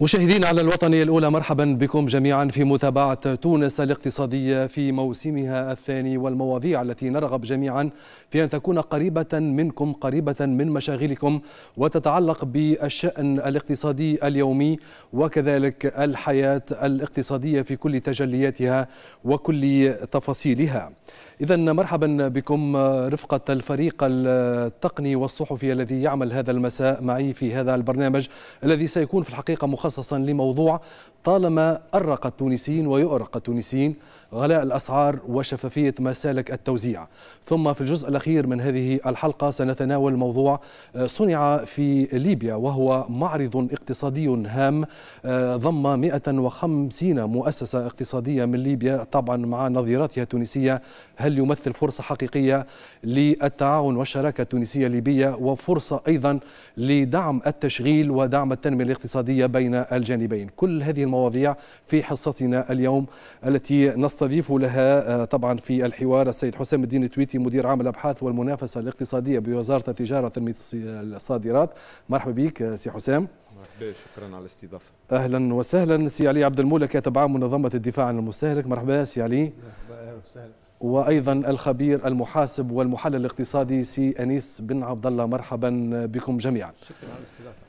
مشاهدينا على الوطنية الأولى مرحبا بكم جميعا في متابعة تونس الاقتصادية في موسمها الثاني والمواضيع التي نرغب جميعا في أن تكون قريبة منكم قريبة من مشاغلكم وتتعلق بالشأن الاقتصادي اليومي وكذلك الحياة الاقتصادية في كل تجلياتها وكل تفاصيلها إذا مرحبا بكم رفقة الفريق التقني والصحفي الذي يعمل هذا المساء معي في هذا البرنامج الذي سيكون في الحقيقة مخصصا لموضوع طالما أرق التونسيين ويؤرق التونسيين غلاء الأسعار وشفافية مسالك التوزيع ثم في الجزء الأخير من هذه الحلقة سنتناول موضوع آه، صنع في ليبيا وهو معرض اقتصادي هام آه، ضم 150 مؤسسة اقتصادية من ليبيا طبعا مع نظيراتها التونسية هل يمثل فرصة حقيقية للتعاون والشراكة التونسية الليبية وفرصة أيضا لدعم التشغيل ودعم التنمية الاقتصادية بين الجانبين كل هذه المواضيع في حصتنا اليوم التي نص نستضيف لها آه، طبعا في الحوار السيد حسام الدين التويتي مدير عام الابحاث والمنافسه الاقتصاديه بوزاره التجاره وتنميه الصادرات مرحبا بك آه، سي حسام مرحبا شكرا على الاستضافه اهلا وسهلا سي علي عبد المولك كاتب عام منظمه الدفاع عن المستهلك مرحبا سي علي مرحبا اهلا وسهلا وايضا الخبير المحاسب والمحلل الاقتصادي سي انيس بن عبد الله مرحبا بكم جميعا شكرا على الاستضافه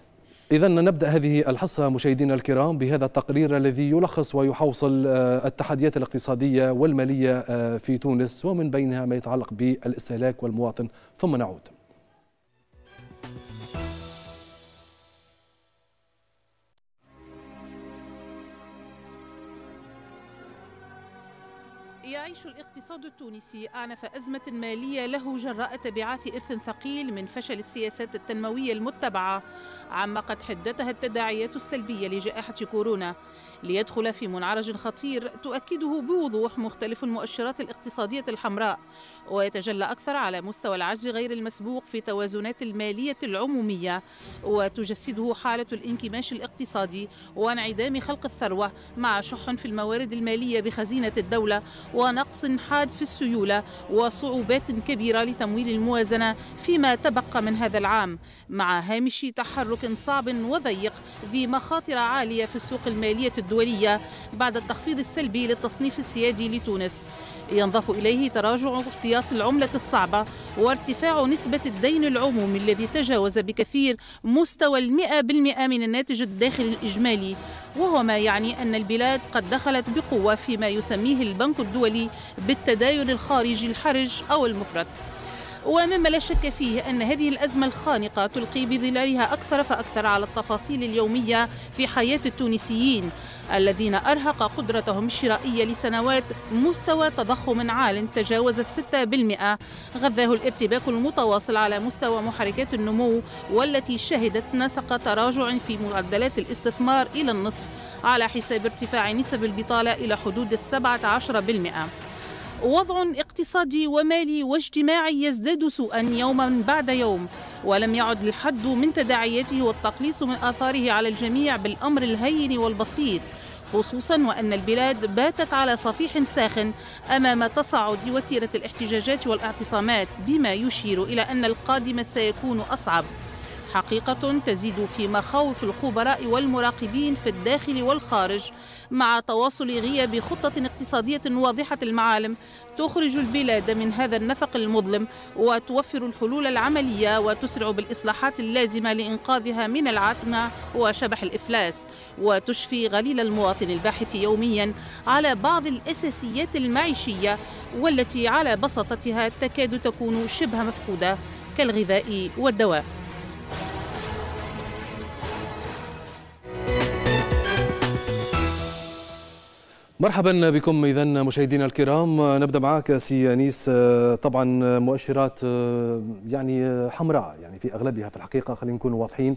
إذا نبدأ هذه الحصة مشاهدينا الكرام بهذا التقرير الذي يلخص ويحوصل آه، التحديات الاقتصادية والمالية آه، في تونس ومن بينها ما يتعلق بالاستهلاك والمواطن ثم نعود يعيش الاقتصاد التونسي اعنف أزمة مالية له جراء تبعات إرث ثقيل من فشل السياسات التنموية المتبعة عما قد حدتها التداعيات السلبية لجائحة كورونا ليدخل في منعرج خطير تؤكده بوضوح مختلف المؤشرات الاقتصادية الحمراء ويتجلى أكثر على مستوى العجز غير المسبوق في توازنات المالية العمومية وتجسده حالة الانكماش الاقتصادي وانعدام خلق الثروة مع شح في الموارد المالية بخزينة الدولة ونقص حاد في السيولة وصعوبات كبيرة لتمويل الموازنة فيما تبقى من هذا العام مع هامش تحرك صعب وضيق ذي مخاطر عالية في السوق المالية الدولية بعد التخفيض السلبي للتصنيف السيادي لتونس ينضاف إليه تراجع احتياط العملة الصعبة وارتفاع نسبة الدين العمومي الذي تجاوز بكثير مستوى المئة بالمئة من الناتج الداخلي الإجمالي وهو ما يعني أن البلاد قد دخلت بقوة فيما يسميه البنك الدولي بالتداين الخارجي الحرج أو المفرط ومما لا شك فيه أن هذه الأزمة الخانقة تلقي بظلالها أكثر فأكثر على التفاصيل اليومية في حياة التونسيين الذين أرهق قدرتهم الشرائية لسنوات مستوى تضخم عال تجاوز الستة بالمئة غذاه الارتباك المتواصل على مستوى محركات النمو والتي شهدت نسق تراجع في معدلات الاستثمار إلى النصف على حساب ارتفاع نسب البطالة إلى حدود السبعة عشر بالمئة وضع اقتصادي ومالي واجتماعي يزداد سوءا يوما بعد يوم ولم يعد الحد من تداعياته والتقليص من آثاره على الجميع بالأمر الهين والبسيط خصوصا وأن البلاد باتت على صفيح ساخن أمام تصاعد وتيرة الاحتجاجات والاعتصامات بما يشير إلى أن القادم سيكون أصعب حقيقة تزيد في مخاوف الخبراء والمراقبين في الداخل والخارج مع تواصل غياب خطة اقتصادية واضحة المعالم تخرج البلاد من هذا النفق المظلم وتوفر الحلول العملية وتسرع بالإصلاحات اللازمة لإنقاذها من العتمة وشبح الإفلاس وتشفي غليل المواطن الباحث يوميا على بعض الأساسيات المعيشية والتي على بساطتها تكاد تكون شبه مفقودة كالغذاء والدواء مرحبا بكم اذا مشاهدينا الكرام نبدا معك سي انيس طبعا مؤشرات يعني حمراء يعني في اغلبها في الحقيقه خلينا نكون واضحين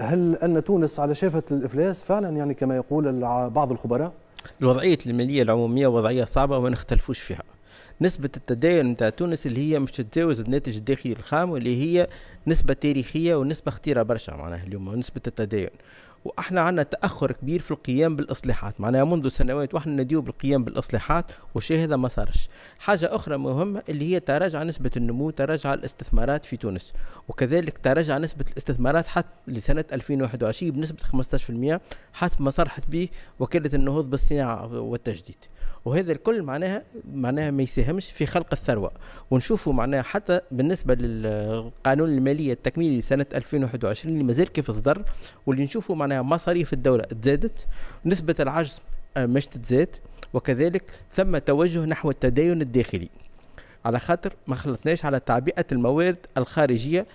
هل ان تونس على شافه الافلاس فعلا يعني كما يقول بعض الخبراء الوضعيه الماليه العموميه وضعيه صعبه وما نختلفوش فيها نسبة التداين نتاع تونس اللي هي مش تتجاوز الناتج الداخلي الخام واللي هي نسبة تاريخية ونسبة خطيرة برشا معناها اليوم نسبة التداين واحنا عندنا تاخر كبير في القيام بالاصلاحات معناها منذ سنوات واحنا نديو بالقيام بالاصلاحات وشي هذا ما صارش حاجه اخرى مهمه اللي هي تراجع نسبه النمو تراجع الاستثمارات في تونس وكذلك تراجع نسبه الاستثمارات حتى لسنه 2021 بنسبه 15% حسب ما صرحت به وكاله النهوض بالصناعه والتجديد وهذا الكل معناها معناها ما يساهمش في خلق الثروه ونشوفوا معناها حتى بالنسبه للقانون الماليه التكميلي لسنه 2021 اللي مازال كيف صدر واللي نشوفوا معناها معناها مصاريف الدولة تزادت نسبة العجز آه، مش تتزاد وكذلك ثم توجه نحو التدين الداخلي على خاطر ما خلطناش على تعبئة الموارد الخارجية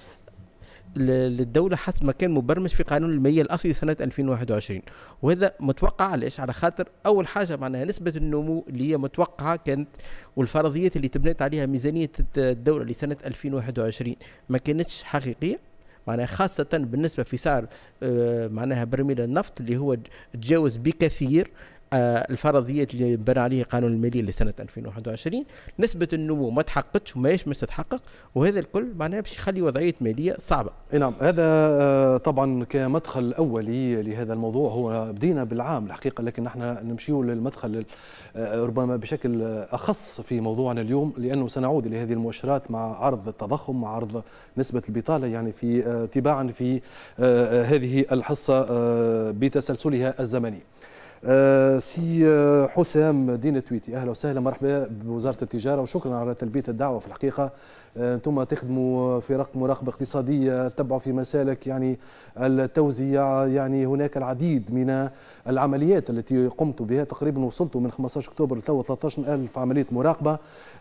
للدولة حسب ما كان مبرمج في قانون المية الأصلي سنة 2021 وهذا متوقع علاش على خاطر أول حاجة معناها نسبة النمو اللي هي متوقعة كانت والفرضيات اللي تبنيت عليها ميزانية الدولة لسنة 2021 ما كانتش حقيقية معناها خاصة بالنسبة في سعر آه، معناها برميل النفط اللي هو تجاوز بكثير آه، الفرضيه اللي بنى عليه قانون المالي لسنه 2021 نسبه النمو ما تحققتش وما مش تتحقق وهذا الكل معناه باش يخلي وضعيه ماليه صعبه. نعم هذا آه، طبعا كمدخل اولي لهذا الموضوع هو بدينا بالعام الحقيقه لكن نحن نمشيو للمدخل آه، ربما بشكل اخص في موضوعنا اليوم لانه سنعود الى هذه المؤشرات مع عرض التضخم مع عرض نسبه البطاله يعني في تباعا في هذه الحصه بتسلسلها الزمني. آه، سي آه، حسام دين التويتي اهلا وسهلا مرحبا بوزاره التجاره وشكرا على تلبيه الدعوه في الحقيقه آه، انتم تخدموا فرق مراقبه اقتصاديه تتبعوا في مسالك يعني التوزيع يعني هناك العديد من العمليات التي قمت بها تقريبا وصلت من 15 اكتوبر لتو 13000 عمليه مراقبه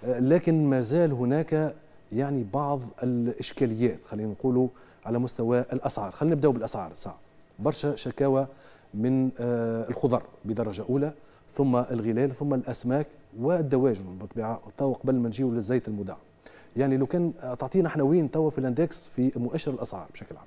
لكن ما زال هناك يعني بعض الاشكاليات خلينا نقولوا على مستوى الاسعار خلينا نبداو بالاسعار صح برشا شكاوى من آه، الخضر بدرجة أولى ثم الغلال ثم الأسماك والدواجن بالطبيعة تو قبل ما نجيو للزيت المدعم يعني لو كان آه، تعطينا احنا وين توا في الاندكس في مؤشر الأسعار بشكل عام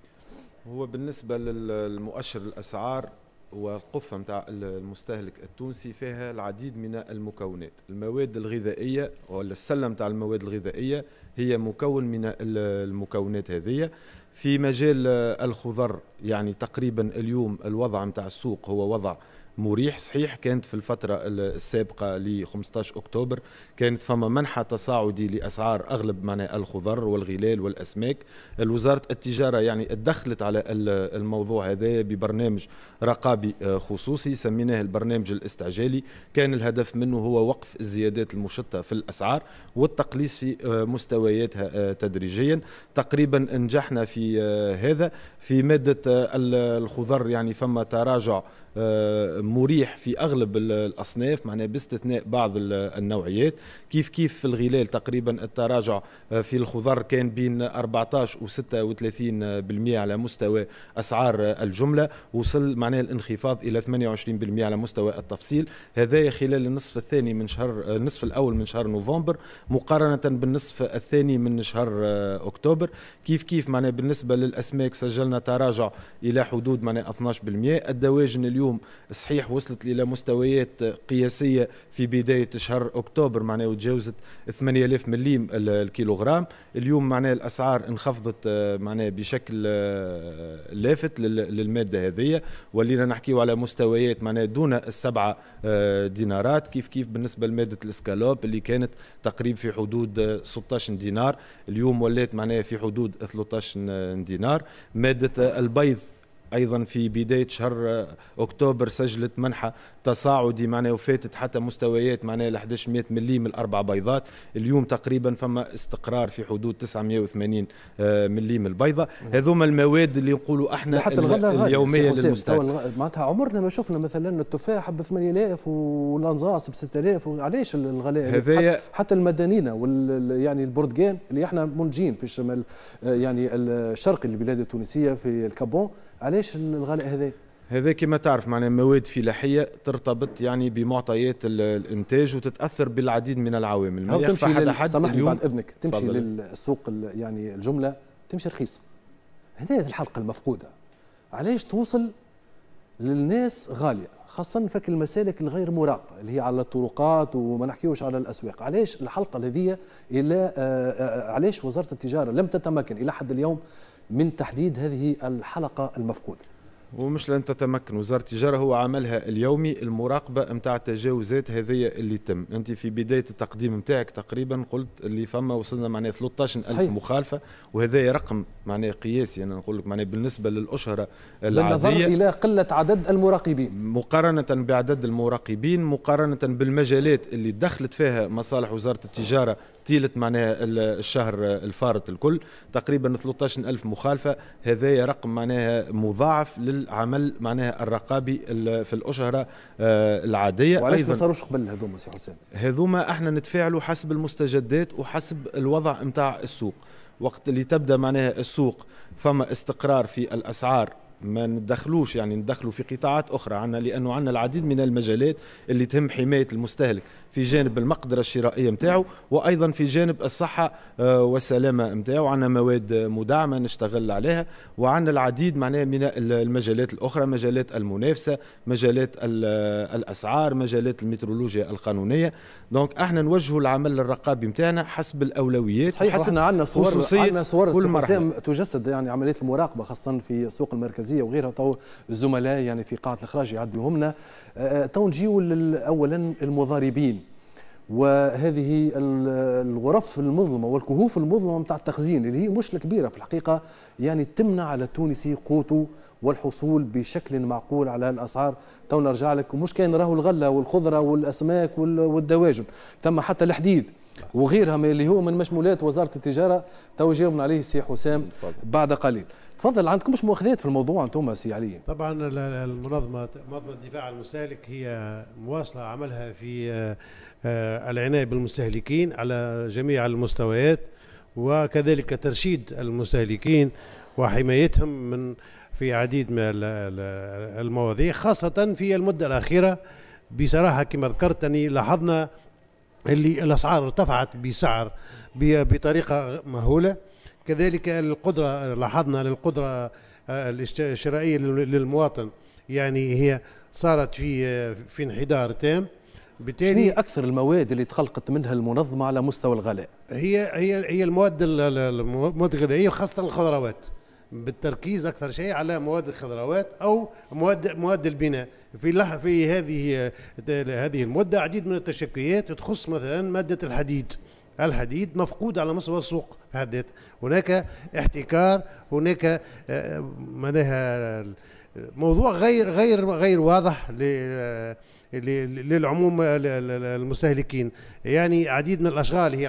هو بالنسبة للمؤشر الأسعار والقفة نتاع المستهلك التونسي فيها العديد من المكونات المواد الغذائية ولا السلة نتاع المواد الغذائية هي مكون من المكونات هذه في مجال آه، الخضر يعني تقريبا اليوم الوضع متاع السوق هو وضع مريح صحيح كانت في الفترة السابقة ل 15 أكتوبر كانت فما منحة تصاعدي لأسعار أغلب معناها الخضر والغلال والأسماك الوزارة التجارة يعني ادخلت على الموضوع هذا ببرنامج رقابي آه، خصوصي سميناه البرنامج الاستعجالي كان الهدف منه هو وقف الزيادات المشتة في الأسعار والتقليص في آه، مستوياتها آه، تدريجيا تقريبا نجحنا في هذا في مادة الخضر يعني فما تراجع آه، مريح في اغلب الاصناف معناها باستثناء بعض النوعيات كيف كيف في الغلال تقريبا التراجع آه، في الخضر كان بين 14 و 36% على مستوى اسعار الجمله وصل معناها الانخفاض الى 28% على مستوى التفصيل هذا خلال النصف الثاني من شهر آه، النصف الاول من شهر نوفمبر مقارنه بالنصف الثاني من شهر اكتوبر كيف كيف معناها بالنسبه للاسماك سجلنا تراجع الى حدود معناه 12% الدواجن اليوم اليوم صحيح وصلت الى مستويات قياسيه في بدايه شهر اكتوبر معناه وتجاوزت 8000 مليم الكيلوغرام اليوم معناه الاسعار انخفضت آه، معناه بشكل آه، لافت للماده هذه ولينا نحكيو على مستويات معناه دون السبعه آه، دينارات كيف كيف بالنسبه لماده الاسكالوب اللي كانت تقريب في حدود 16 دينار اليوم ولات معناها في حدود 13 دينار ماده البيض ايضا في بدايه شهر اكتوبر سجلت منحة تصاعدي معناه وفاتت حتى مستويات معناه ل 1100 ملي من الاربع بيضات اليوم تقريبا فما استقرار في حدود 980 آه، ملي من البيضه هذوما المواد اللي نقولوا احنا حتى الغلة اليوميه للمستوى معناتها عمرنا ما شفنا مثلا التفاح ب 8000 والانزاص ب 6000 وعلاش الغلاء هذايا حتى المدنينه وال يعني البرتقال اللي احنا منجين في الشمال آه، يعني الشرقي للبلاد التونسيه في الكابون علاش الغلاء هذا؟ هذا كما تعرف معناها مواد فلاحيه ترتبط يعني بمعطيات الانتاج وتتاثر بالعديد من العوامل ما تمشي حد حد اليوم... بعد اذنك تمشي فضل. للسوق يعني الجمله تمشي رخيصه هذه الحلقه المفقوده علاش توصل للناس غاليه خاصه فك المسالك الغير مراقبه اللي هي على الطرقات وما نحكيوش على الاسواق علاش الحلقه هذه الى آه، آه، علاش وزاره التجاره لم تتمكن الى حد اليوم من تحديد هذه الحلقة المفقودة ومش لن تتمكن وزارة التجارة هو عملها اليومي المراقبة متاع التجاوزات هذه اللي تم أنت في بداية التقديم متاعك تقريبا قلت اللي فما وصلنا معناه 13 ألف صحيح. مخالفة وهذا رقم معناه قياسي أنا نقول لك معناه بالنسبة للأشهر العادية بالنظر إلى قلة عدد المراقبين مقارنة بعدد المراقبين مقارنة بالمجالات اللي دخلت فيها مصالح وزارة التجارة طيله معناها الشهر الفارط الكل تقريبا 13 ألف مخالفه هذايا رقم معناها مضاعف للعمل معناها الرقابي في الاشهر آه، العاديه وعلاش ما صاروش قبل هذوما سي حسين هذوما احنا نتفاعلوا حسب المستجدات وحسب الوضع نتاع السوق وقت اللي تبدا معناها السوق فما استقرار في الاسعار ما ندخلوش يعني ندخلوا في قطاعات اخرى عنا لانه عندنا العديد من المجالات اللي تهم حمايه المستهلك في جانب المقدره الشرائيه نتاعو وايضا في جانب الصحه آه، والسلامه نتاعو عندنا مواد مدعمه نشتغل عليها وعندنا العديد معناها من المجالات الاخرى مجالات المنافسه مجالات الاسعار مجالات المترولوجيا القانونيه دونك احنا نوجهوا العمل الرقابي نتاعنا حسب الاولويات صحيح حسب احنا عندنا صور عندنا صور كل تجسد يعني عمليه المراقبه خاصه في السوق المركزيه وغيرها تو الزملاء يعني في قاعه الاخراج يعديهم لنا آه، آه، تو نجيو اولا المضاربين وهذه الغرف المظلمه والكهوف المظلمه نتاع التخزين اللي هي مشكله كبيره في الحقيقه يعني تمنع على التونسي قوته والحصول بشكل معقول على الاسعار تو نرجع لك مش كان راهو الغله والخضره والاسماك والدواجن ثم حتى الحديد وغيرها اللي هو من مشمولات وزاره التجاره تو جاوبنا عليه سي حسام بعد قليل تفضل عندكم مش مؤاخذات في الموضوع انتم سي علي طبعا المنظمه منظمه الدفاع عن المستهلك هي مواصله عملها في آه، آه، العنايه بالمستهلكين على جميع المستويات وكذلك ترشيد المستهلكين وحمايتهم من في عديد من المواضيع خاصه في المده الاخيره بصراحه كما ذكرت اني لاحظنا اللي الاسعار ارتفعت بسعر بطريقه مهوله كذلك القدرة لاحظنا للقدرة الشرائية آه، للمواطن يعني هي صارت في آه، في انحدار تام بالتالي هي اكثر المواد اللي تخلقت منها المنظمه على مستوى الغلاء هي هي هي المواد المواد الغذائيه وخاصه الخضروات بالتركيز اكثر شيء على مواد الخضروات او مواد مواد البناء في في هذه آه، هذه المده عديد من التشكيات تخص مثلا ماده الحديد الحديد مفقود على مستوى السوق بحد ذاته هناك احتكار هناك آه، معناها آه، موضوع غير غير غير واضح آه، للعموم المستهلكين يعني عديد من الأشغال هي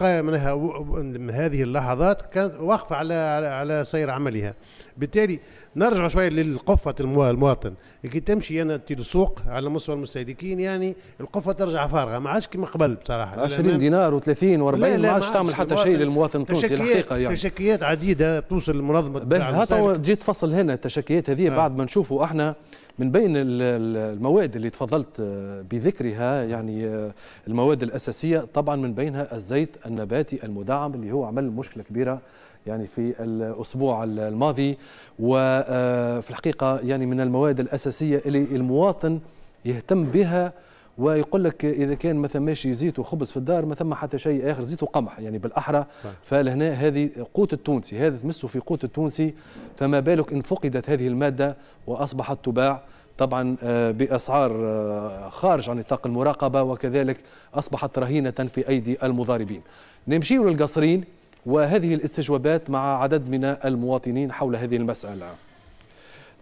قائمة منها هذه اللحظات كانت واقفة على على سير عملها بالتالي نرجع شويه للقفه المواطن كي تمشي انا للسوق على مستوى المستهلكين يعني القفه ترجع فارغه ما عادش كما قبل بصراحه 20 دينار و30 و40 ما عادش تعمل حتى شيء للمواطن التونسي الحقيقه يعني تشكيات عديده توصل المنظمه هذا جيت تفصل هنا التشكيات هذه آه. بعد ما نشوفوا احنا من بين المواد اللي تفضلت آه، بذكرها يعني آه، المواد الأساسية طبعا من بينها الزيت النباتي المدعم اللي هو عمل مشكلة كبيرة يعني في الأسبوع الماضي وفي آه، الحقيقة يعني من المواد الأساسية اللي المواطن يهتم بها ويقول لك اذا كان ما ماشي زيت وخبز في الدار ما ثم حتى شيء اخر زيت وقمح يعني بالاحرى نعم. فلهنا هذه قوت التونسي هذا تمسه في قوت التونسي فما بالك ان فقدت هذه الماده واصبحت تباع طبعا آه، باسعار آه، خارج عن نطاق المراقبه وكذلك اصبحت رهينه في ايدي المضاربين. نمشي للقصرين وهذه الاستجوابات مع عدد من المواطنين حول هذه المساله.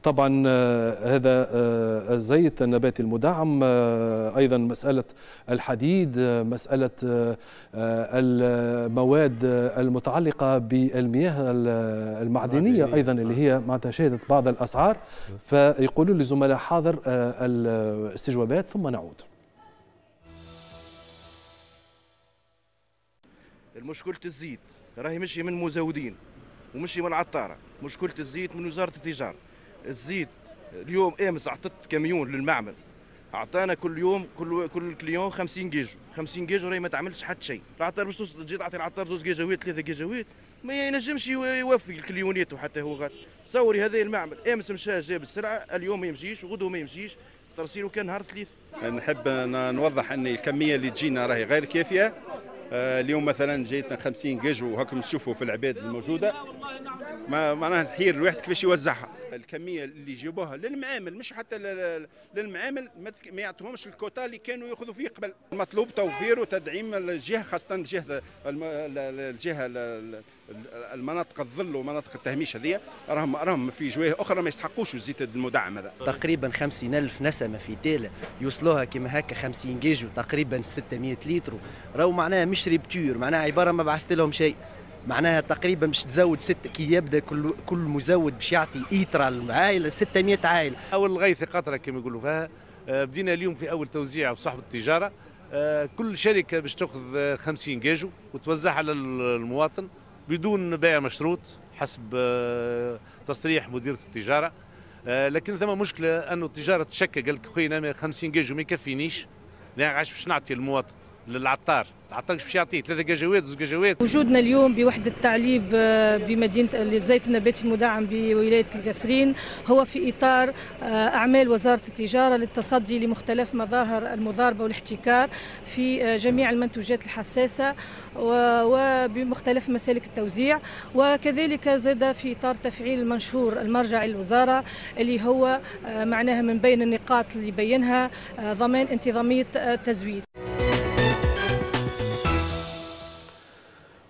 طبعا آه، هذا آه، الزيت النباتي المدعم آه، ايضا مساله الحديد مساله المواد المتعلقه بالمياه المعدنيه ايضا اللي هي نعم. معناتها شهدت بعض الاسعار نعم. فيقولوا للزملاء حاضر الاستجوابات ثم نعود مشكله الزيت راهي مشي من مزودين ومشي من عطاره مشكله الزيت من وزاره التجاره الزيت اليوم امس اعطت كاميون للمعمل اعطانا كل يوم كل كل كليون 50 جيجو 50 جيجو راهي ما تعملش حتى شيء العطار باش توصل تجي تعطي العطار زوز جيجاوات ثلاثه جيجاوات ما ينجمش يوفي الكليونيات حتى هو غاد تصوري هذا المعمل امس مشى جاب السلعه اليوم ما يمشيش وغدو ما يمشيش ترسيله كان نهار ثليث نحب نوضح ان الكميه اللي تجينا راهي غير كافيه آه، اليوم مثلا جيتنا 50 جيجو وهاكم تشوفوا في العباد الموجوده ما معناها الحير الواحد كيفاش يوزعها الكميه اللي يجيبوها للمعامل مش حتى للمعامل ما يعطوهمش الكوتا اللي كانوا ياخذوا فيه قبل المطلوب توفير وتدعيم الجهه خاصه الجهه الجهه المناطق الظل ومناطق التهميش هذه راهم راهم في جوية اخرى ما يستحقوش الزيت المدعم هذا تقريبا 50000 نسمه في تيله يوصلوها كما هكا 50 جيجو تقريبا 600 لتر راهو معناها مش ريبتور معناها عباره ما بعثت لهم شيء معناها تقريبا باش تزود ست كي يبدا كل كل مزود باش يعطي ايترا للعائله 600 عائله. اول الغيث قطره كما يقولوا فيها آه، بدينا اليوم في اول توزيع وصحب التجاره آه، كل شركه باش تاخذ 50 آه، جاجو وتوزعها على المواطن بدون بيع مشروط حسب تصريح مديره التجاره لكن ثم مشكله انه التجاره تشكى قال لك خويا انا 50 جاجو ما يكفينيش لا نعم، عاش باش نعطي المواطن للعطار العطار باش يعطيه ثلاثه كجوات زوج كجوات وجودنا اليوم بوحده التعليب آه، بمدينه الزيت آه، النباتي المدعم بولايه القصرين هو في اطار آه، اعمال وزاره التجاره للتصدي لمختلف مظاهر المضاربه والاحتكار في جميع المنتوجات الحساسه وبمختلف مسالك التوزيع وكذلك زاد في اطار تفعيل المنشور المرجعي للوزاره اللي هو معناها من بين النقاط اللي بينها ضمان انتظاميه التزويد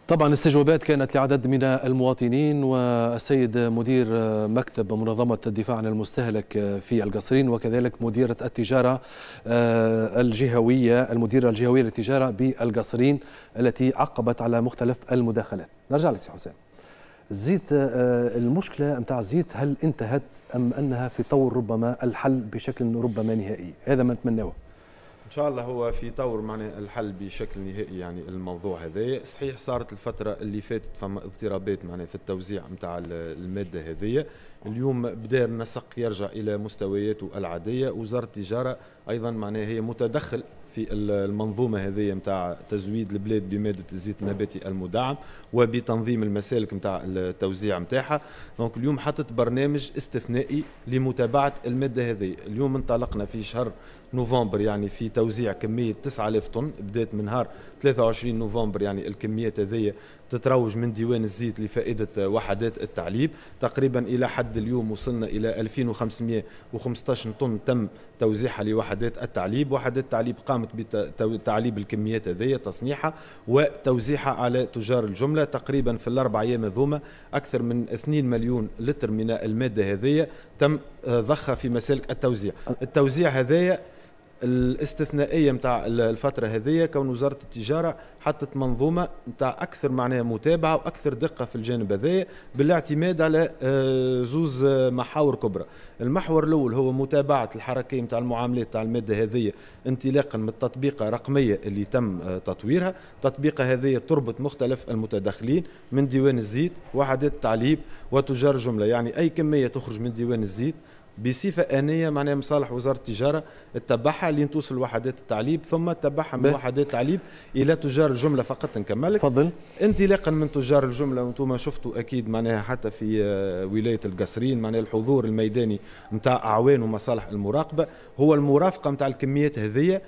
طبعا استجوابات كانت لعدد من المواطنين والسيد مدير مكتب منظمة الدفاع عن المستهلك في القصرين وكذلك مديرة التجارة آه، الجهوية المديرة الجهوية للتجارة بالقصرين التي عقبت على مختلف المداخلات نرجع لك سي حسام الزيت آه، المشكلة متاع الزيت هل انتهت أم أنها في طور ربما الحل بشكل ربما نهائي هذا ما نتمناه ان شاء الله هو في طور معنى الحل بشكل نهائي يعني الموضوع هذايا صحيح صارت الفتره اللي فاتت فما اضطرابات معناها في التوزيع نتاع الماده هذه اليوم بدا النسق يرجع الى مستوياته العاديه وزاره التجاره ايضا معناها هي متدخل في المنظومه هذه نتاع تزويد البلاد بماده الزيت النباتي المدعم وبتنظيم المسالك نتاع التوزيع نتاعها دونك اليوم حطت برنامج استثنائي لمتابعه الماده هذه اليوم انطلقنا في شهر نوفمبر يعني في توزيع كمية 9000 طن بدأت من نهار 23 نوفمبر يعني الكميات هذه تتروج من ديوان الزيت لفائدة وحدات التعليب تقريبا إلى حد اليوم وصلنا إلى 2515 طن تم توزيعها لوحدات التعليب وحدات التعليب قامت بتعليب الكميات هذه تصنيعها وتوزيعها على تجار الجملة تقريبا في الأربع أيام هذوما أكثر من 2 مليون لتر من المادة هذه تم ضخها في مسالك التوزيع أه. التوزيع هذايا الاستثنائيه نتاع الفتره هذه كون وزاره التجاره حطت منظومه نتاع اكثر معناها متابعه واكثر دقه في الجانب هذايا بالاعتماد على آه، زوز آه، محاور كبرى المحور الاول هو متابعه الحركيه نتاع المعاملات نتاع الماده هذه انطلاقا من التطبيقه الرقميه اللي تم آه، تطويرها التطبيقه هذه تربط مختلف المتدخلين من ديوان الزيت وحدات التعليب وتجار جمله يعني اي كميه تخرج من ديوان الزيت بصفه انيه معناها مصالح وزاره التجاره تتبعها لين توصل وحدات التعليب ثم تتبعها من وحدات التعليب الى تجار الجمله فقط نكملك تفضل انطلاقا من تجار الجمله وانتم شفتوا اكيد معناها حتى في آه، ولايه القصرين معناها الحضور الميداني نتاع اعوان ومصالح المراقبه هو المرافقه نتاع الكميات هذيه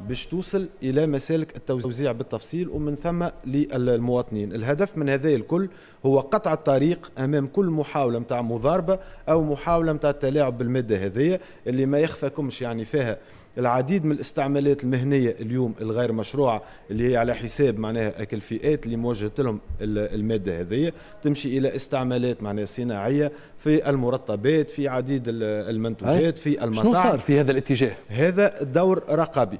باش توصل الى مسالك التوزيع بالتفصيل ومن ثم للمواطنين الهدف من هذا الكل هو قطع الطريق امام كل محاوله نتاع مضاربه او محاوله نتاع التلاعب بالماده هذه اللي ما يخفاكمش يعني فيها العديد من الاستعمالات المهنيه اليوم الغير مشروعه اللي هي على حساب معناها الفئات اللي موجهه لهم الماده هذه تمشي الى استعمالات معناها صناعيه في المرطبات في عديد المنتوجات في المطاعم شنو صار في هذا الاتجاه؟ هذا دور رقابي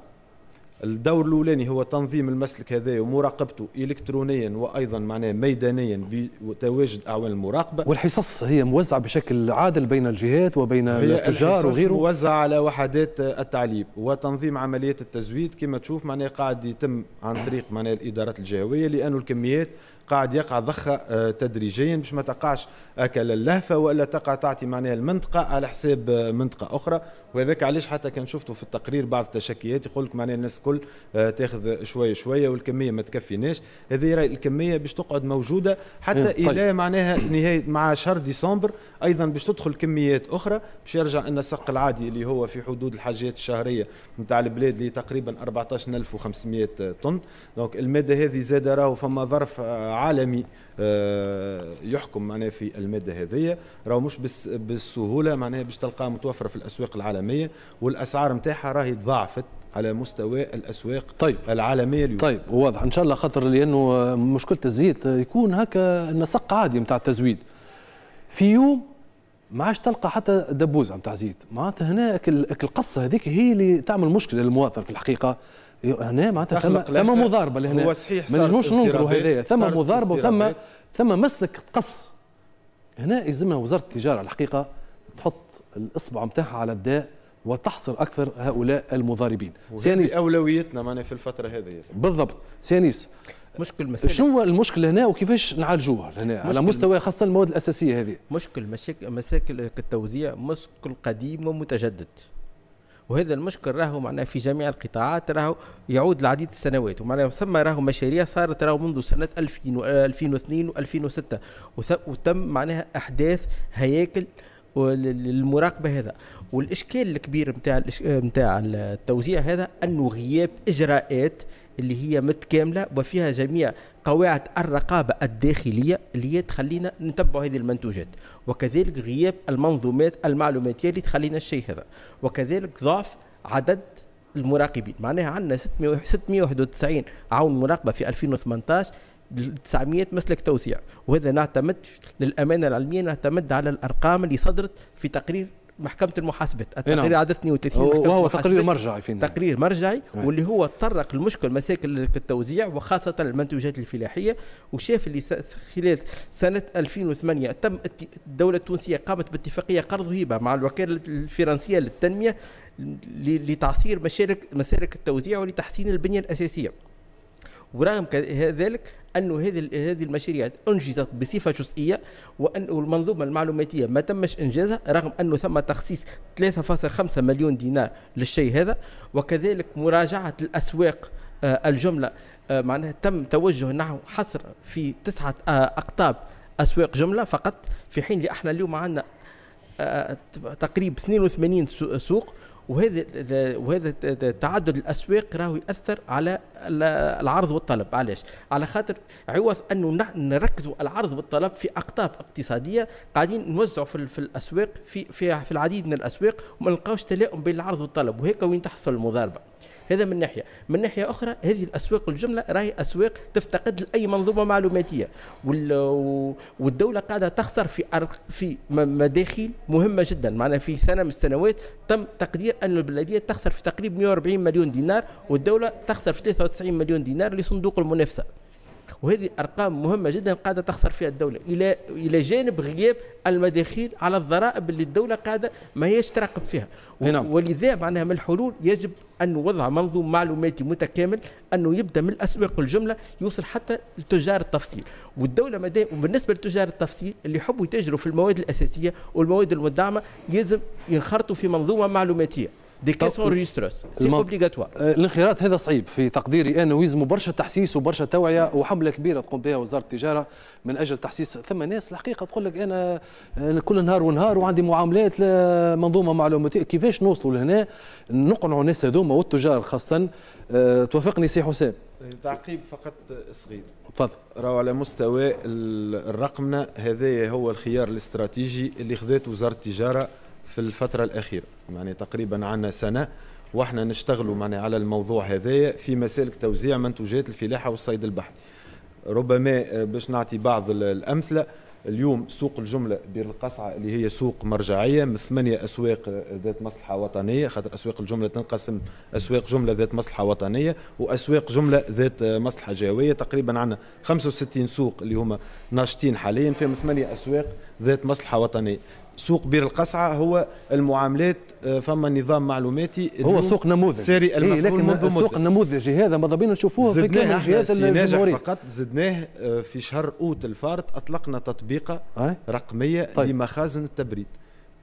الدور الاولاني هو تنظيم المسلك هذا ومراقبته الكترونيا وايضا معناه ميدانيا بتواجد اعوان المراقبه والحصص هي موزعه بشكل عادل بين الجهات وبين التجار وغيره موزعه على وحدات التعليم وتنظيم عمليات التزويد كما تشوف معناه قاعد يتم عن طريق معناه الادارات الجهويه لانه الكميات قاعد يقع ضخه آه، تدريجيا باش ما تقعش اكل اللهفه ولا تقع تعطي معناها المنطقه على حساب آه، منطقه اخرى وهذاك علاش حتى كان شفتوا في التقرير بعض التشكيات يقول لك معناها الناس الكل آه، تاخذ شويه شويه والكميه ما تكفيناش هذه راي الكميه باش تقعد موجوده حتى إيه، طيب. الى معناها نهايه مع شهر ديسمبر ايضا باش تدخل كميات اخرى باش يرجع ان السق العادي اللي هو في حدود الحاجات الشهريه نتاع البلاد اللي تقريبا 14500 طن دونك الماده هذه زاد راهو فما ظرف عالمي آه، يحكم معناها في الماده هذه راهو مش بالسهوله معناها باش تلقاها متوفره في الاسواق العالميه والاسعار نتاعها راهي تضاعفت على مستوى الاسواق طيب. العالميه اليوم طيب واضح ان شاء الله خاطر لانه مشكله الزيت يكون هكا نسق عادي نتاع التزويد في يوم ما عادش تلقى حتى دبوزه نتاع زيت معناتها هنا القصه هذيك هي اللي تعمل مشكله للمواطن في الحقيقه هنا معناتها ثم ثم مضاربه لهنا هو صحيح ما نجموش ننكروا هذايا ثم مضاربه وثم ثم مسلك قص هنا يلزمها وزاره التجاره الحقيقه تحط الاصبع نتاعها على الداء وتحصر اكثر هؤلاء المضاربين سيانيس اولويتنا معنا في الفتره هذه بالضبط سيانيس مشكل مسألة شنو المشكل هنا وكيفاش نعالجوها هنا على مستوى خاصه المواد الاساسيه هذه مشكل مشاكل مساكل التوزيع مشكل قديم ومتجدد وهذا المشكل راهو معناه في جميع القطاعات راهو يعود لعديد السنوات ومعناه ثم راهو مشاريع صارت راهو منذ سنة 2000 2002 و2006 وتم معناها أحداث هياكل للمراقبة هذا والإشكال الكبير نتاع نتاع التوزيع هذا أنه غياب إجراءات اللي هي متكامله وفيها جميع قواعد الرقابه الداخليه اللي هي تخلينا نتبع هذه المنتوجات وكذلك غياب المنظومات المعلوماتيه اللي تخلينا الشيء هذا وكذلك ضعف عدد المراقبين معناها عندنا 691 عون مراقبه في 2018 900 مسلك توسيع وهذا نعتمد للامانه العلميه نعتمد على الارقام اللي صدرت في تقرير محكمه المحاسبه نعم. التقرير نعم. عدد 32 وهو تقرير مرجعي فينا تقرير مرجعي نعم. واللي هو تطرق المشكل مشاكل التوزيع وخاصه المنتوجات الفلاحيه وشاف اللي خلال سنه 2008 تم الدوله التونسيه قامت باتفاقيه قرض هبه مع الوكاله الفرنسيه للتنميه لتعصير مسالك التوزيع ولتحسين البنيه الاساسيه ورغم ذلك انه هذه هذه المشاريع انجزت بصفه جزئيه وان المنظومه المعلوماتيه ما تمش انجازها رغم انه ثم تخصيص 3.5 مليون دينار للشيء هذا وكذلك مراجعه الاسواق آه، الجمله آه، معناها تم توجه نحو حصر في تسعه آه، اقطاب اسواق جمله فقط في حين اللي احنا اليوم عندنا تقريب 82 سوق وهذا وهذا تعدد الاسواق راه ياثر على العرض والطلب علاش على خاطر عوض انه نحن نركزوا العرض والطلب في اقطاب اقتصاديه قاعدين نوزعوا في, في الاسواق في في, في العديد من الاسواق وما نلقاوش تلاؤم بين العرض والطلب وهيك وين تحصل المضاربه هذا من ناحيه من ناحيه اخرى هذه الاسواق الجمله راهي اسواق تفتقد لاي منظومه معلوماتيه والدوله قاعده تخسر في في مداخيل مهمه جدا معنا في سنه من السنوات تم تقدير ان البلديه تخسر في تقريب 140 مليون دينار والدوله تخسر في 93 مليون دينار لصندوق المنافسه وهذه ارقام مهمه جدا قاعده تخسر فيها الدوله الى الى جانب غياب المداخيل على الضرائب اللي الدوله قاعده ما هيش تراقب فيها نعم. ولذا معناها من الحلول يجب أن وضع منظوم معلوماتي متكامل أنه يبدأ من الأسواق الجملة يوصل حتى لتجار التفصيل والدولة مدام وبالنسبة لتجار التفصيل اللي يحبوا يتاجروا في المواد الأساسية والمواد المدعمة يلزم ينخرطوا في منظومة معلوماتية دي كيس اونجستروس سي اوبليغاتوار الانخراط هذا صعيب في تقديري انا ويزمو برشا تحسيس وبرشا توعيه وحمله كبيره تقوم بها وزاره التجاره من اجل تحسيس ثم ناس الحقيقه تقول لك انا آه، كل نهار ونهار وعندي معاملات منظومه معلوماتيه كيفاش نوصلوا لهنا نقنعوا الناس هذوما والتجار خاصه آه، توافقني سي حسام طيب، تعقيب فقط آه، صغير تفضل راهو على مستوى الرقمنه هذا هو الخيار الاستراتيجي اللي خذته وزاره التجاره في الفترة الأخيرة يعني تقريبا عنا سنة واحنا نشتغلوا معنا على الموضوع هذايا في مسالك توزيع منتوجات الفلاحة والصيد البحري ربما آه، باش نعطي بعض الأمثلة اليوم سوق الجملة بير القصعة اللي هي سوق مرجعية من ثمانية أسواق آه، ذات مصلحة وطنية خاطر أسواق الجملة تنقسم أسواق جملة ذات مصلحة وطنية وأسواق جملة ذات آه، مصلحة جوية تقريبا عندنا 65 سوق اللي هما ناشطين حاليا فيهم ثمانية أسواق ذات مصلحة وطنية سوق بير القصعة هو المعاملات آه، فما نظام معلوماتي هو سوق نموذج ساري إيه لكن منذ السوق النموذجي هذا ماذا بينا نشوفوه في كل الجهات الجمهورية فقط زدناه آه، في شهر أوت الفارط أطلقنا تطبيقة رقمية طيب. لمخازن التبريد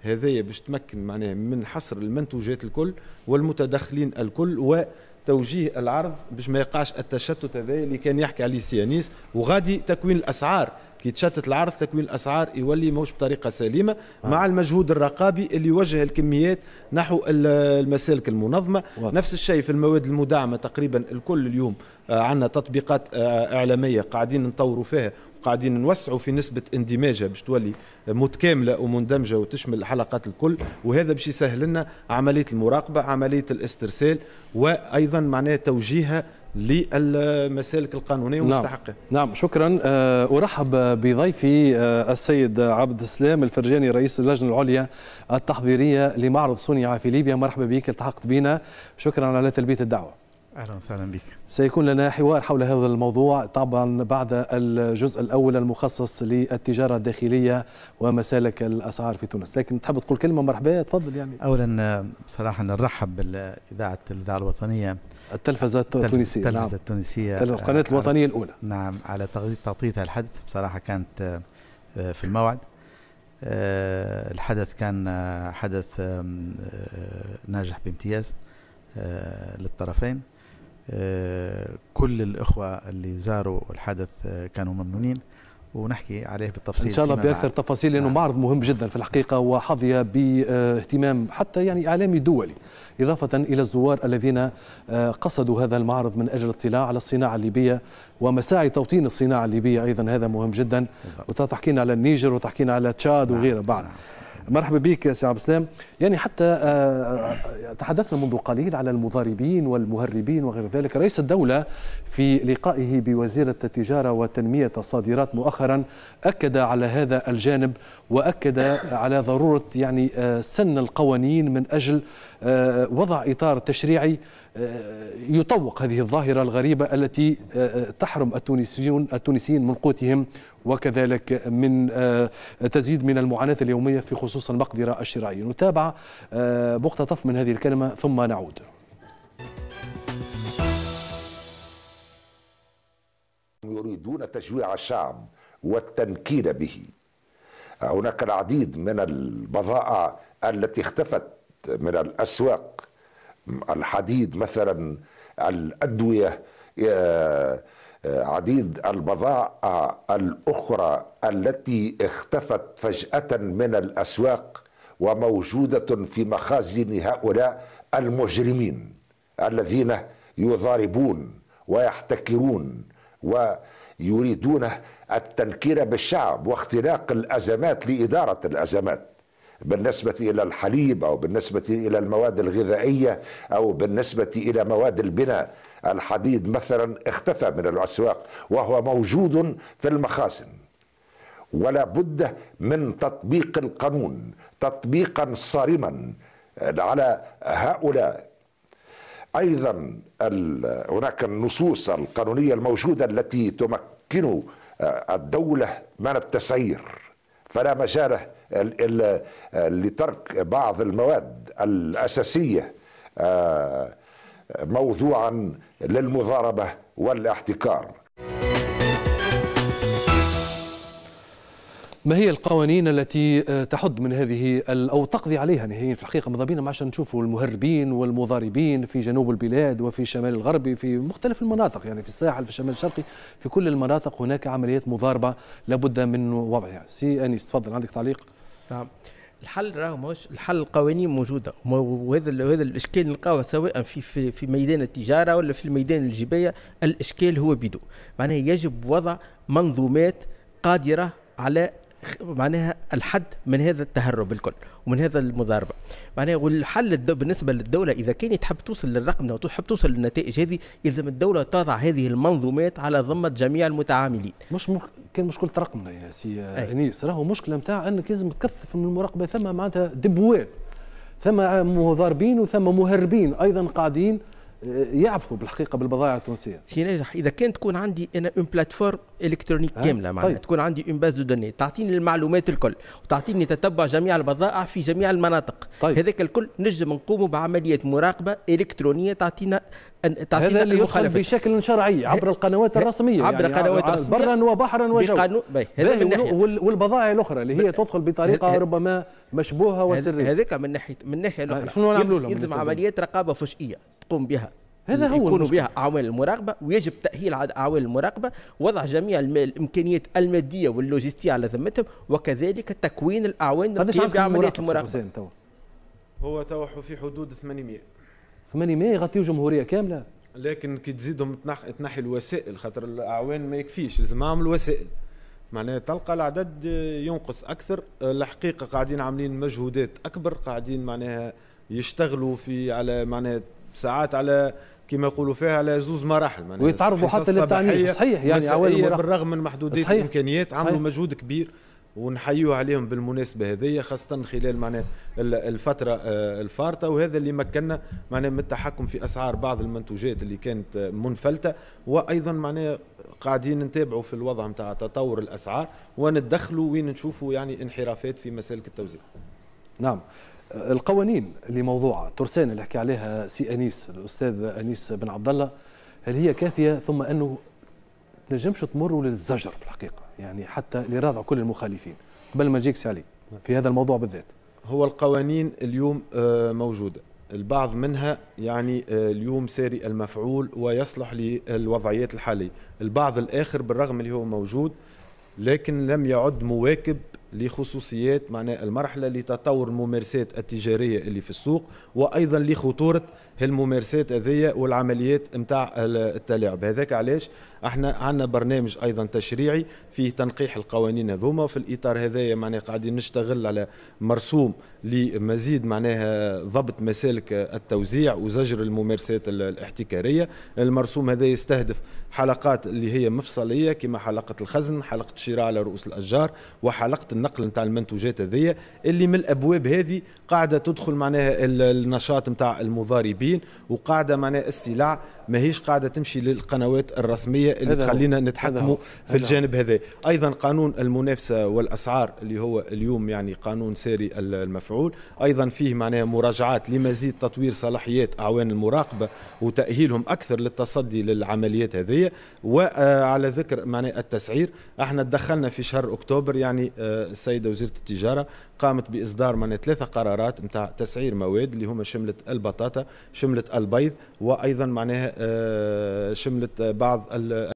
هذايا باش تمكن معناها من حصر المنتوجات الكل والمتدخلين الكل و توجيه العرض باش ما يقعش التشتت هذا اللي كان يحكي عليه سيانيس وغادي تكوين الاسعار كي تشتت العرض تكوين الاسعار يولي ماهوش بطريقه سليمه آه. مع المجهود الرقابي اللي يوجه الكميات نحو المسالك المنظمه واضح. نفس الشيء في المواد المدعمه تقريبا الكل اليوم آه، عندنا تطبيقات آه، اعلاميه قاعدين نطوروا فيها قاعدين نوسعوا في نسبه اندماجها باش تولي متكامله ومندمجه وتشمل الحلقات الكل وهذا باش يسهل لنا عمليه المراقبه عمليه الاسترسال وايضا معناها توجيهها للمسالك القانونية ومستحقة نعم. نعم شكرا آه، أرحب بضيفي آه، السيد عبد السلام الفرجاني رئيس اللجنة العليا التحضيرية لمعرض صنع في ليبيا مرحبا بك التحقت بنا شكرا على تلبية الدعوة اهلا وسهلا بك. سيكون لنا حوار حول هذا الموضوع طبعا بعد الجزء الاول المخصص للتجاره الداخليه ومسالك الاسعار في تونس، لكن تحب تقول كلمه مرحبا تفضل يعني. اولا بصراحه نرحب بالاذاعه الاذاعه الوطنيه التلفزه التونسيه التلفزه نعم. التونسيه القناه الوطنيه الاولى نعم على تغطيتها الحدث بصراحه كانت آه، في الموعد آه، الحدث كان آه، حدث ناجح بامتياز للطرفين آه، كل الإخوة اللي زاروا الحدث آه، كانوا ممنونين ونحكي عليه بالتفصيل ان شاء الله باكثر بعد. تفاصيل لانه نعم. معرض مهم جدا في الحقيقه وحظي باهتمام حتى يعني اعلامي دولي اضافه الى الزوار الذين آه، قصدوا هذا المعرض من اجل الاطلاع على الصناعه الليبيه ومساعي توطين الصناعه الليبيه ايضا هذا مهم جدا وتحكينا على النيجر وتحكينا على تشاد نعم. وغيره بعد نعم. مرحبا بك سي عبد السلام يعني حتى آه، آه، آه، تحدثنا منذ قليل على المضاربين والمهربين وغير ذلك رئيس الدولة في لقائه بوزيرة التجارة وتنمية الصادرات مؤخرا أكد على هذا الجانب وأكد على ضرورة يعني سن القوانين من أجل وضع إطار تشريعي آه، يطوق هذه الظاهرة الغريبة التي آه، آه، تحرم التونسيون التونسيين من قوتهم وكذلك من تزيد من المعاناة اليومية في خصوص المقدرة الشرائية نتابع مقتطف من هذه الكلمة ثم نعود يريدون تجويع الشعب والتنكيل به هناك العديد من البضائع التي اختفت من الأسواق الحديد مثلا الادويه آه، آه، عديد البضائع الاخرى التي اختفت فجاه من الاسواق وموجوده في مخازن هؤلاء المجرمين الذين يضاربون ويحتكرون ويريدون التنكير بالشعب واختلاق الازمات لاداره الازمات بالنسبة إلى الحليب أو بالنسبة إلى المواد الغذائية أو بالنسبة إلى مواد البناء الحديد مثلا اختفى من الأسواق وهو موجود في المخازن ولا بد من تطبيق القانون تطبيقا صارما على هؤلاء ايضا هناك النصوص القانونيه الموجوده التي تمكن الدوله من التسعير فلا مجال لترك بعض المواد الأساسية آه، موضوعا للمضاربة والاحتكار ما هي القوانين التي آه، تحد من هذه او تقضي عليها هي في الحقيقه ماذا بينا ما عشان نشوفوا المهربين والمضاربين في جنوب البلاد وفي شمال الغربي في مختلف المناطق يعني في الساحل في الشمال الشرقي في كل المناطق هناك عمليات مضاربه لابد من وضعها سي انيس تفضل عندك تعليق نعم الحل راهو ماهوش الحل القوانين موجوده وهذا وهذا الاشكال نلقاوه سواء في, في في ميدان التجاره ولا في الميدان الجبايه الاشكال هو بدو معناها يجب وضع منظومات قادره على معناها الحد من هذا التهرب الكل ومن هذا المضاربه معناها والحل بالنسبه للدوله اذا كانت تحب توصل للرقم وتحب توصل للنتائج هذه يلزم الدوله تضع هذه المنظومات على ضمه جميع المتعاملين مش مك... كان مشكلة رقمنا يا سي انيس راهو مشكله نتاع انك لازم تكثف من المراقبه ثم معناتها دبوات ثم مضاربين وثم مهربين ايضا قاعدين آه، يعبثوا بالحقيقه بالبضائع التونسيه سي ناجح اذا كان تكون عندي انا اون بلاتفورم الكترونيك كامله معناها طيب. تكون عندي اون باز دو دوني تعطيني المعلومات الكل وتعطيني تتبع جميع البضائع في جميع المناطق طيب. هذاك الكل نجم نقوموا بعمليه مراقبه الكترونيه تعطينا تعطينا المخالفه بشكل شرعي عبر القنوات الرسميه عبر يعني القنوات الرسميه برا وبحرا وجوا هذا من ناحيه والبضائع الاخرى اللي هي تدخل بطريقه ربما مشبوهه وسريه هذيك من ناحيه من الناحيه الاخرى شنو نعملوا لهم يلزم عمليات رقابه فجئيه تقوم بها هذا هو يكونوا بها اعوان المراقبه ويجب تاهيل اعوان المراقبه وضع جميع الامكانيات الماديه واللوجستيه على ذمتهم وكذلك تكوين الاعوان قداش عندكم عمليات المراقبه هو توحو في حدود 800 8 مي يغطيو جمهورية كاملة لكن كي تزيدهم تنحي الوسائل خاطر الاعوان ما يكفيش لازم لازمهم الوسائل معناها تلقى العدد ينقص اكثر الحقيقه قاعدين عاملين مجهودات اكبر قاعدين معناها يشتغلوا في على معناها ساعات على كما يقولوا فيها على زوز مراحل معناها ويتعرضوا حتى للتعنيف صحيح يعني بالرغم من محدوديه الامكانيات عملوا مجهود كبير ونحيوه عليهم بالمناسبة هذه خاصة خلال معنا الفترة آه، الفارطة وهذا اللي مكننا معنا من التحكم في أسعار بعض المنتوجات اللي كانت آه، منفلتة وأيضا معنا قاعدين نتابعوا في الوضع نتاع تطور الأسعار ونتدخلوا وين نشوفوا يعني انحرافات في مسالك التوزيع نعم القوانين اللي موضوعة ترسان اللي حكي عليها سي أنيس الأستاذ أنيس بن عبد الله هل هي كافية ثم أنه تنجمش تمروا للزجر في الحقيقة يعني حتى لرضع كل المخالفين قبل ما نجيك سالي في هذا الموضوع بالذات هو القوانين اليوم آه، موجوده البعض منها يعني آه، اليوم ساري المفعول ويصلح للوضعيات الحاليه البعض الاخر بالرغم اللي هو موجود لكن لم يعد مواكب لخصوصيات معناه المرحله لتطور الممارسات التجاريه اللي في السوق وايضا لخطوره هالممارسات هذيا والعمليات نتاع التلاعب هذاك علاش احنا عندنا برنامج ايضا تشريعي فيه تنقيح القوانين هذوما في الاطار هذايا معناها قاعدين نشتغل على مرسوم لمزيد معناها ضبط مسالك التوزيع وزجر الممارسات الاحتكاريه المرسوم هذا يستهدف حلقات اللي هي مفصليه كما حلقه الخزن حلقه الشراء على رؤوس الاشجار وحلقه النقل نتاع المنتوجات هذيا اللي من الابواب هذه قاعده تدخل معناها النشاط نتاع المضاربين المحاربين وقاعده معناها السلاح ماهيش قاعده تمشي للقنوات الرسميه اللي تخلينا نتحكموا في الجانب هذا ايضا قانون المنافسه والاسعار اللي هو اليوم يعني قانون ساري المفعول ايضا فيه معناها مراجعات لمزيد تطوير صلاحيات اعوان المراقبه وتاهيلهم اكثر للتصدي للعمليات هذه وعلى ذكر معناها التسعير احنا تدخلنا في شهر اكتوبر يعني آه، السيده وزيره التجاره قامت باصدار معناها ثلاثه قرارات نتاع تسعير مواد اللي هما شملت البطاطا شملت البيض وايضا معناها آه، شملت بعض